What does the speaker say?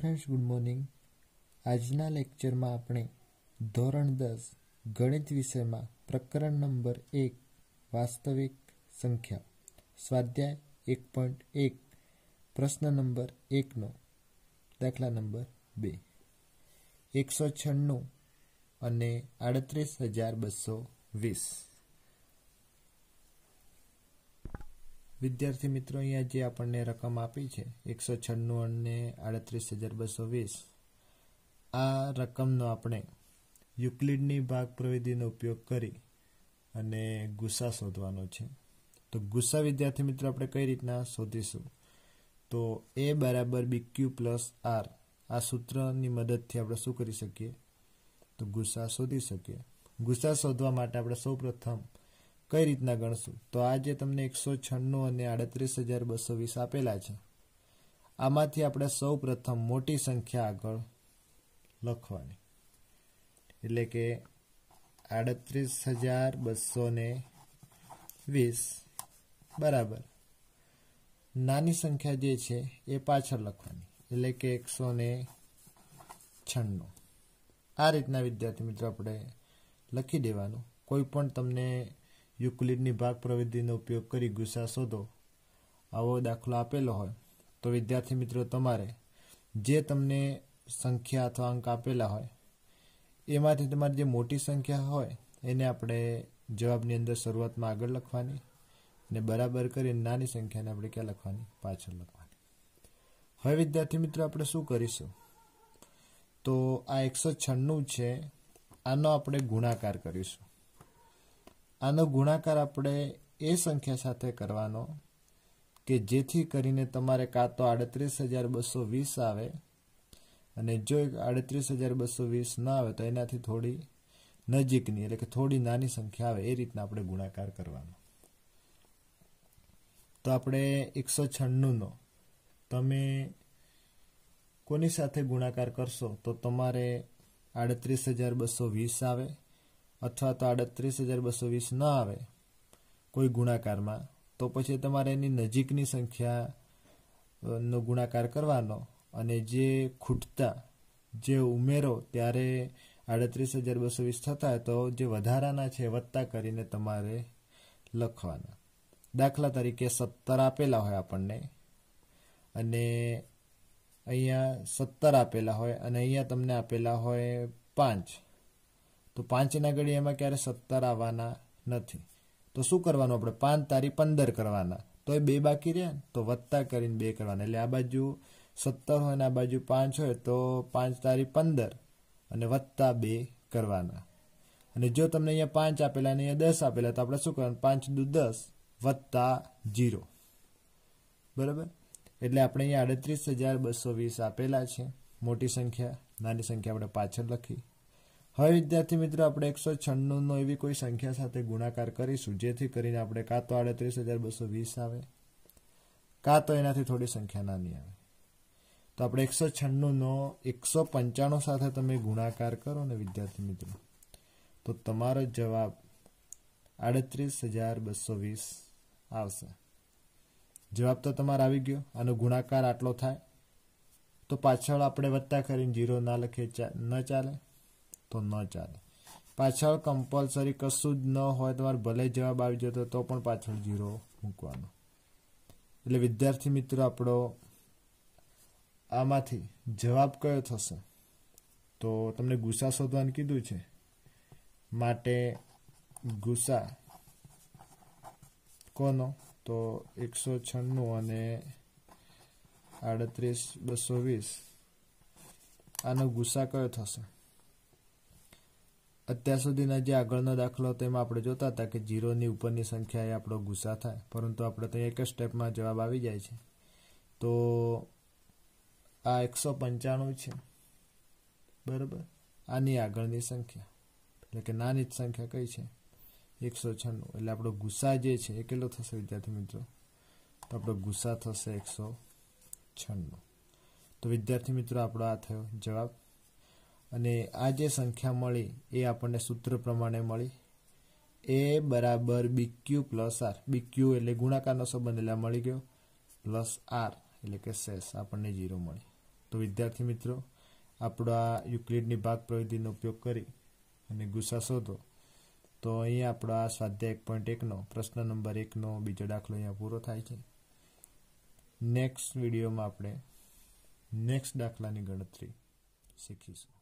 friends good morning આજના લેક્ચરમાં આપણે ધોરણ દસ ગણિત વિષયમાં પ્રકરણ નંબર એક વાસ્તવિક સંખ્યા સ્વાધ્યાય એક પોઈન્ટ એક પ્રશ્ન નંબર એકનો દાખલા નંબર બે એકસો છન્નું અને આડત્રીસ હજાર બસો વીસ વિદ્યાર્થી મિત્રો અહીંયા જે આપણને રકમ આપી છે એકસો છન્નું અને આડત્રીસ હજાર બસો વીસ આ રકમનો આપણે યુક્લિડની ભાગ પ્રવિધિનો ઉપયોગ કરી અને ગુસ્સા શોધવાનો છે તો ગુસ્સા વિદ્યાર્થી મિત્રો આપણે કઈ રીતના શોધીશું તો એ બરાબર બી ક્યુ પ્લસ આર આ સૂત્રની મદદથી આપણે શું કરી શકીએ તો ગુસ્સા શોધી શકીએ ગુસ્સા શોધવા માટે આપણે સૌપ્રથમ કઈ રીતના ગણશું તો આજે તમને એકસો છન્નું અને આડત્રીસ હજાર બસો વીસ આપેલા છે આમાંથી આપણે સૌ પ્રથમ મોટી સંખ્યા આગળ લખવાની એટલે કે આડત્રીસ હજાર બસો ને વીસ બરાબર નાની સંખ્યા જે છે એ પાછળ લખવાની એટલે કે એકસો ને છન્નું આ રીતના વિદ્યાર્થી મિત્રો આપણે લખી દેવાનું કોઈ પણ તમને યુક્લિડની ભાગ પ્રવૃત્તિનો ઉપયોગ કરી ગુસ્સા શોધો આવો દાખલો આપેલો હોય તો વિદ્યાર્થી મિત્રો તમારે જે તમને સંખ્યા અથવા અંક આપેલા હોય એમાંથી તમારી જે મોટી સંખ્યા હોય એને આપણે જવાબની અંદર શરૂઆતમાં આગળ લખવાની અને બરાબર કરીને નાની સંખ્યાને આપણે ક્યાં લખવાની પાછળ લખવાની હવે વિદ્યાર્થી મિત્રો આપણે શું કરીશું તો આ એકસો છન્નું છે આનો આપણે ગુણાકાર કરીશું આનો ગુણાકાર આપણે એ સંખ્યા સાથે કરવાનો કે જેથી કરીને તમારે કાં તો આડત્રીસ હજાર બસો વીસ આવે અને જો આડત્રીસ હજાર બસો વીસ ન આવે તો એનાથી થોડી નજીકની એટલે કે થોડી નાની સંખ્યા આવે એ રીતના આપણે ગુણાકાર કરવાનો તો આપણે એકસો છન્નુંનો તમે કોની સાથે ગુણાકાર કરશો તો તમારે આડત્રીસ હજાર બસો વીસ આવે અથવા તો આડત્રીસ હજાર બસો વીસ ન આવે કોઈ ગુણાકારમાં તો પછી તમારે એની નજીકની સંખ્યાનો ગુણાકાર કરવાનો અને જે ખૂટતા જે ઉમેરો ત્યારે આડત્રીસ હજાર બસો વીસ થતા તો જે વધારાના છે વધતા કરીને તમારે લખવાના દાખલા તરીકે સત્તર આપેલા હોય આપણને અને અહીંયા સત્તર આપેલા હોય અને અહીંયા તમને આપેલા હોય પાંચ તો પાંચના ઘડી એમાં ક્યારે સત્તર આવવાના નથી તો શું કરવાનું આપણે પાંચ તારી પંદર કરવાના તો એ બે બાકી રહ્યા તો વત્તા કરીને બે કરવાના એટલે આ બાજુ સત્તર હોય ને આ બાજુ પાંચ હોય તો પાંચ તારી પંદર અને વત્તા બે કરવાના અને જો તમને અહીંયા પાંચ આપેલા અને અહીંયા દસ આપેલા તો આપણે શું કરવાનું પાંચ દૂ દસ વત્તા જીરો બરાબર એટલે આપણે અહીંયા આડત્રીસ હજાર બસો વીસ આપેલા છે મોટી સંખ્યા નાની સંખ્યા આપણે પાછળ લખી હવે વિદ્યાર્થી મિત્રો આપણે એકસો છન્નુંનો એવી કોઈ સંખ્યા સાથે ગુણાકાર કરીશું જેથી કરીને આપણે કાં તો આડત્રીસ હજાર બસો વીસ આવે કાં તો એનાથી થોડી સંખ્યા નાની આવે તો આપણે એકસો છન્નુંનો એકસો પંચાણું સાથે તમે ગુણાકાર કરો ને વિદ્યાર્થી મિત્રો તો તમારો જવાબ આડત્રીસ હજાર બસો વીસ આવશે જવાબ તો તમારો આવી ગયો આનો ગુણાકાર આટલો થાય તો પાછળ આપણે વધતા કરીને જીરો ના લખીએ ન ચાલે તો ન ચાલે પાછળ કમ્પલસરી કશું જ ન હોય તમારે ભલે જવાબ આવી જતો તો પણ પાછળ ઝીરો મૂકવાનો એટલે વિદ્યાર્થી મિત્રો આપણો આમાંથી જવાબ કયો થશે તો તમને ગુસ્સા શોધવાનું કીધું છે માટે ગુસ્સા કોનો તો એકસો છન્નું અને આડત્રીસ બસો વીસ આનો ગુસ્સા કયો થશે અત્યાર સુધીના જે આગળનો દાખલો તેમાં આપણે જોતા હતા કે જીરોની ઉપરની સંખ્યા એ આપણો ગુસ્સા થાય પરંતુ આપણે તો એક જ સ્ટેપમાં જવાબ આવી જાય છે તો આ એકસો પંચાણું છે બરાબર આની આગળની સંખ્યા એટલે કે નાની જ સંખ્યા કઈ છે એકસો છન્નું એટલે આપણો ગુસ્સા જે છે એ કેટલો થશે વિદ્યાર્થી મિત્રો તો આપણો ગુસ્સા થશે એકસો છન્નું તો વિદ્યાર્થી મિત્રો આપણો આ થયો જવાબ અને આ જે સંખ્યા મળી એ આપણને સૂત્ર પ્રમાણે મળી એ બરાબર બીક્યુ પ્લસ આર બીક્યુ એટલે ગુણાકારનો સંબંધ એટલે મળી ગયો પ્લસ આર એટલે કે સેસ આપણને જીરો મળી તો વિદ્યાર્થી મિત્રો આપણો આ યુક્લિડની ભાગ પ્રવૃત્તિનો ઉપયોગ કરી અને ગુસ્સા શોધો તો અહીં આ સ્વાધ્યાય એક પોઈન્ટ એકનો પ્રશ્ન નંબર એકનો બીજો દાખલો અહીંયા પૂરો થાય છે નેક્સ્ટ વિડીયોમાં આપણે નેક્સ્ટ દાખલાની ગણતરી શીખીશું